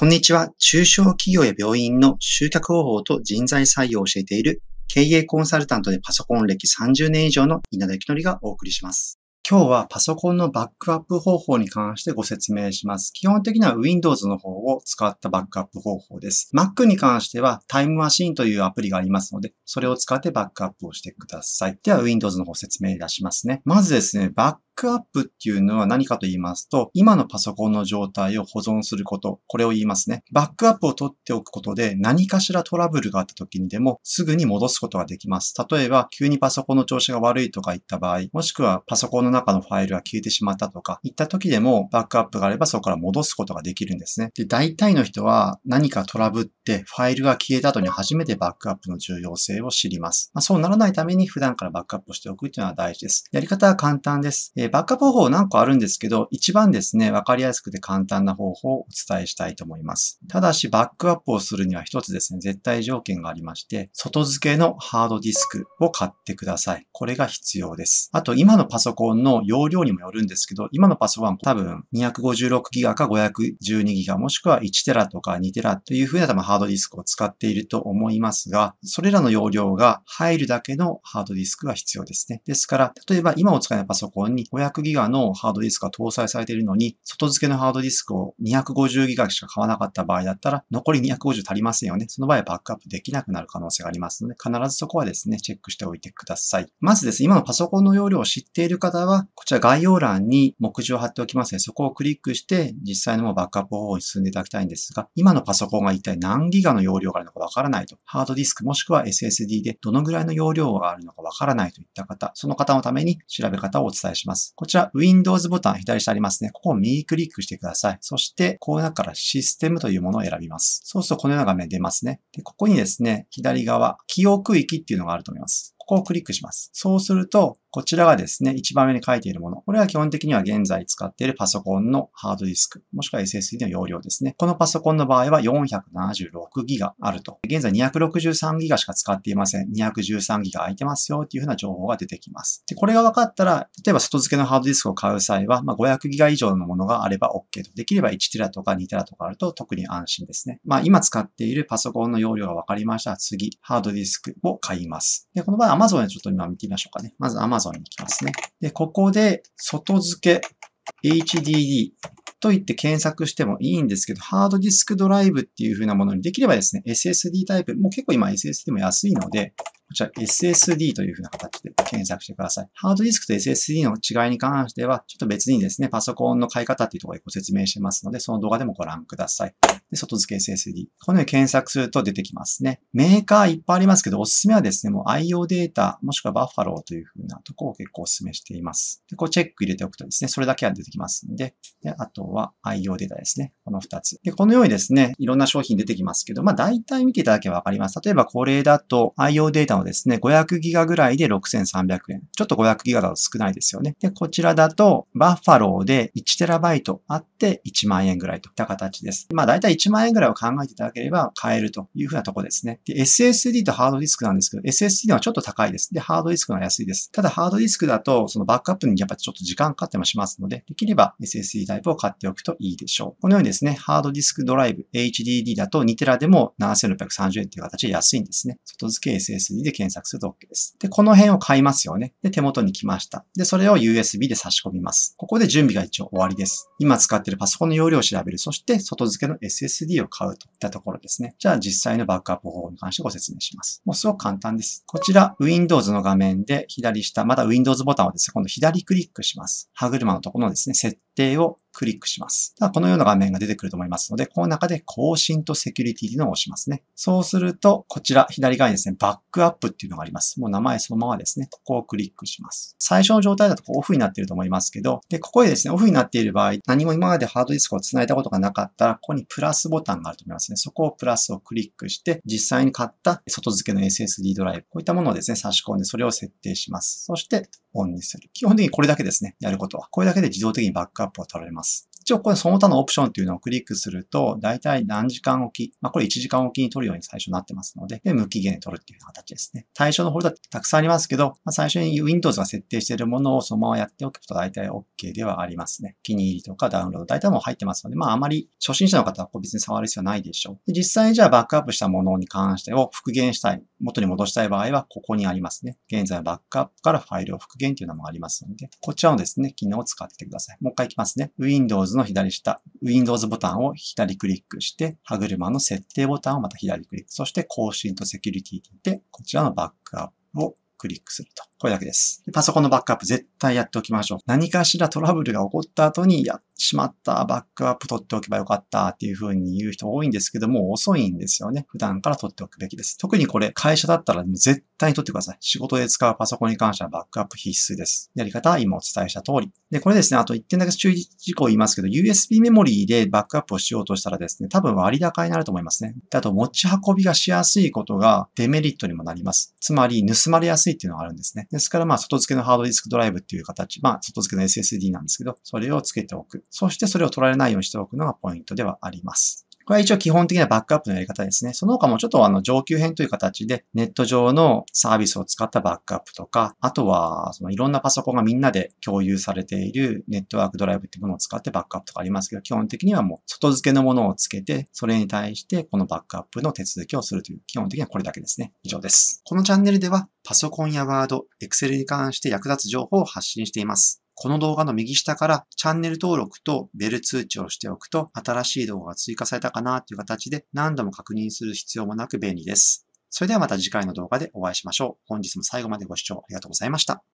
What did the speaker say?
こんにちは。中小企業や病院の集客方法と人材採用を教えている経営コンサルタントでパソコン歴30年以上の稲田幸則がお送りします。今日はパソコンのバックアップ方法に関してご説明します。基本的には Windows の方を使ったバックアップ方法です。Mac に関しては Time Machine というアプリがありますので、それを使ってバックアップをしてください。では Windows の方説明いたしますね。まずですね、バッックアップっていうのは何かと言いますと、今のパソコンの状態を保存すること、これを言いますね。バックアップを取っておくことで、何かしらトラブルがあった時にでも、すぐに戻すことができます。例えば、急にパソコンの調子が悪いとか言った場合、もしくはパソコンの中のファイルが消えてしまったとか、言った時でも、バックアップがあればそこから戻すことができるんですね。で、大体の人は何かトラブって、ファイルが消えた後に初めてバックアップの重要性を知ります。まあ、そうならないために普段からバックアップしておくっていうのは大事です。やり方は簡単です。えで、バックアップ方法何個あるんですけど、一番ですね、わかりやすくて簡単な方法をお伝えしたいと思います。ただし、バックアップをするには一つですね、絶対条件がありまして、外付けのハードディスクを買ってください。これが必要です。あと、今のパソコンの容量にもよるんですけど、今のパソコンは多分 256GB か 512GB もしくは 1TB とか 2TB というふうな多分ハードディスクを使っていると思いますが、それらの容量が入るだけのハードディスクが必要ですね。ですから、例えば今お使いのパソコンに500ギガのハードディスクが搭載されているのに、外付けのハードディスクを250ギガしか買わなかった場合だったら、残り250足りませんよね。その場合はバックアップできなくなる可能性がありますので、必ずそこはですね、チェックしておいてください。まずですね、今のパソコンの容量を知っている方は、こちら概要欄に目次を貼っておきますね、そこをクリックして、実際のもバックアップ方法に進んでいただきたいんですが、今のパソコンが一体何ギガの容量があるのかわからないと、ハードディスクもしくは SSD でどのぐらいの容量があるのかわからないといった方、その方のために調べ方をお伝えします。。こちら、Windows ボタン左下ありますね。ここを右クリックしてください。そして、この中からシステムというものを選びます。そうすると、このような画面出ますね。で、ここにですね、左側、記憶域っていうのがあると思います。こをクリックします。そうすると、こちらがですね、一番上に書いているもの。これは基本的には現在使っているパソコンのハードディスク、もしくは SSD の容量ですね。このパソコンの場合は 476GB あると。現在 263GB しか使っていません。213GB 空いてますよっていうふうな情報が出てきます。で、これが分かったら、例えば外付けのハードディスクを買う際は、まあ、500GB 以上のものがあれば OK と。できれば 1TB とか 2TB とかあると特に安心ですね。まあ、今使っているパソコンの容量が分かりましたら次、ハードディスクを買います。で、この場合 Amazon でちょっと今見てみましょうかね。まず Amazon に行きますね。で、ここで、外付け HDD と言って検索してもいいんですけど、ハードディスクドライブっていう風なものにできればですね、SSD タイプ、もう結構今 SSD も安いので、こちら SSD というふうな形で検索してください。ハードディスクと SSD の違いに関しては、ちょっと別にですね、パソコンの買い方っていうところでご説明してますので、その動画でもご覧ください。で、外付け SSD。このように検索すると出てきますね。メーカーいっぱいありますけど、おすすめはですね、もう IO データ、もしくはバッファローというふうなとこを結構おすすめしています。で、こうチェック入れておくとですね、それだけは出てきますんで、であとは IO データですね。この2つ。で、このようにですね、いろんな商品出てきますけど、まあ大体見ていただけばわかります。例えばこれだと IO データンをですね、500ギガぐらいで6300円。ちょっと500ギガだと少ないですよね。で、こちらだと、バッファローで 1TB あって1万円ぐらいといった形です。まあ、だいたい1万円ぐらいを考えていただければ買えるというふうなとこですね。で、SSD とハードディスクなんですけど、SSD はちょっと高いです。で、ハードディスクは安いです。ただ、ハードディスクだと、そのバックアップにやっぱちょっと時間かかってもしますので、できれば SSD タイプを買っておくといいでしょう。このようにですね、ハードディスクドライブ HDD だと2テラでも7630円という形で安いんですね。外付け SSD で検索すると OK です。で、この辺を買いますよね。で、手元に来ました。で、それを USB で差し込みます。ここで準備が一応終わりです。今使っているパソコンの容量を調べる。そして、外付けの SSD を買うといったところですね。じゃあ、実際のバックアップ方法に関してご説明します。もうすごく簡単です。こちら、Windows の画面で左下、まだ Windows ボタンをですね、今度左クリックします。歯車のところのですね、設定をクリックします。このような画面が出てくると思いますので、この中で更新とセキュリティというのを押しますね。そうすると、こちら、左側にですね、バックアップっていうのがあります。もう名前そのままですね、ここをクリックします。最初の状態だとオフになっていると思いますけど、で、ここでですね、オフになっている場合、何も今までハードディスクを繋いだことがなかったら、ここにプラスボタンがあると思いますね。そこをプラスをクリックして、実際に買った外付けの SSD ドライブ、こういったものをですね、差し込んで、それを設定します。そして、オンにする。基本的にこれだけですね、やることは。これだけで自動的にバックアップップが取られます。一応これその他のオプションっていうのをクリックすると、だいたい何時間おき、まあこれ1時間おきに取るように最初になってますので、で無期限で取るっていう形ですね。対象のフォルダたくさんありますけど、まあ、最初に Windows が設定しているものをそのままやっておくと大体 OK ではありますね。気に入りとかダウンロード、大体もう入ってますので、まああまり初心者の方はこう別に触る必要ないでしょう。で実際にじゃあバックアップしたものに関してを復元したい。元に戻したい場合は、ここにありますね。現在バックアップからファイルを復元というのもありますので、こちらのですね、機能を使ってください。もう一回いきますね。Windows の左下、Windows ボタンを左クリックして、歯車の設定ボタンをまた左クリック。そして、更新とセキュリティで、こちらのバックアップをクリックすると。これだけです。パソコンのバックアップ絶対やっておきましょう。何かしらトラブルが起こった後に、やっしまった、バックアップ取っておけばよかったっていう風に言う人多いんですけども、遅いんですよね。普段から取っておくべきです。特にこれ、会社だったら絶対に取ってください。仕事で使うパソコンに関してはバックアップ必須です。やり方は今お伝えした通り。で、これですね、あと1点だけ注意事項言いますけど、USB メモリーでバックアップをしようとしたらですね、多分割高になると思いますね。であと、持ち運びがしやすいことがデメリットにもなります。つまり、盗まれやすいすいっていうのがあるんですね。ですから、まあ、外付けのハードディスクドライブっていう形、まあ、外付けの SSD なんですけど、それを付けておく。そして、それを取られないようにしておくのがポイントではあります。これは一応基本的なバックアップのやり方ですね。その他もちょっとあの上級編という形でネット上のサービスを使ったバックアップとか、あとはそのいろんなパソコンがみんなで共有されているネットワークドライブっていうものを使ってバックアップとかありますけど、基本的にはもう外付けのものをつけて、それに対してこのバックアップの手続きをするという、基本的にはこれだけですね。以上です。このチャンネルではパソコンやワード、エクセルに関して役立つ情報を発信しています。この動画の右下からチャンネル登録とベル通知をしておくと、新しい動画が追加されたかなという形で何度も確認する必要もなく便利です。それではまた次回の動画でお会いしましょう。本日も最後までご視聴ありがとうございました。